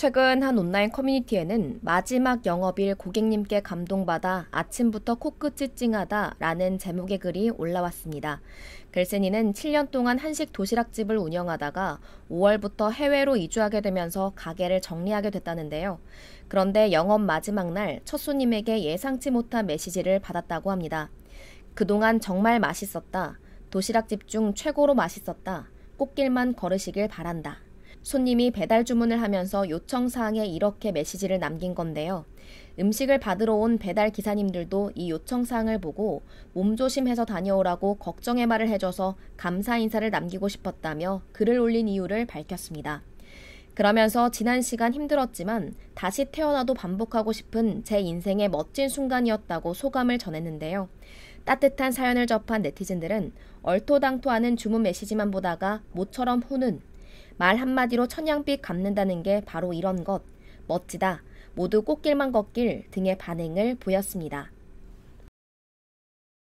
최근 한 온라인 커뮤니티에는 마지막 영업일 고객님께 감동받아 아침부터 코끝이 찡하다라는 제목의 글이 올라왔습니다. 글쓴이는 7년 동안 한식 도시락집을 운영하다가 5월부터 해외로 이주하게 되면서 가게를 정리하게 됐다는데요. 그런데 영업 마지막 날 첫 손님에게 예상치 못한 메시지를 받았다고 합니다. 그동안 정말 맛있었다. 도시락집 중 최고로 맛있었다. 꽃길만 걸으시길 바란다. 손님이 배달 주문을 하면서 요청 사항에 이렇게 메시지를 남긴 건데요. 음식을 받으러 온 배달 기사님들도 이 요청 사항을 보고 몸조심해서 다녀오라고 걱정의 말을 해줘서 감사 인사를 남기고 싶었다며 글을 올린 이유를 밝혔습니다. 그러면서 지난 시간 힘들었지만 다시 태어나도 반복하고 싶은 제 인생의 멋진 순간이었다고 소감을 전했는데요. 따뜻한 사연을 접한 네티즌들은 얼토당토하는 주문 메시지만 보다가 모처럼 후는 말 한마디로 천냥빛 갚는다는 게 바로 이런 것. 멋지다. 모두 꽃길만 걷길 등의 반응을 보였습니다.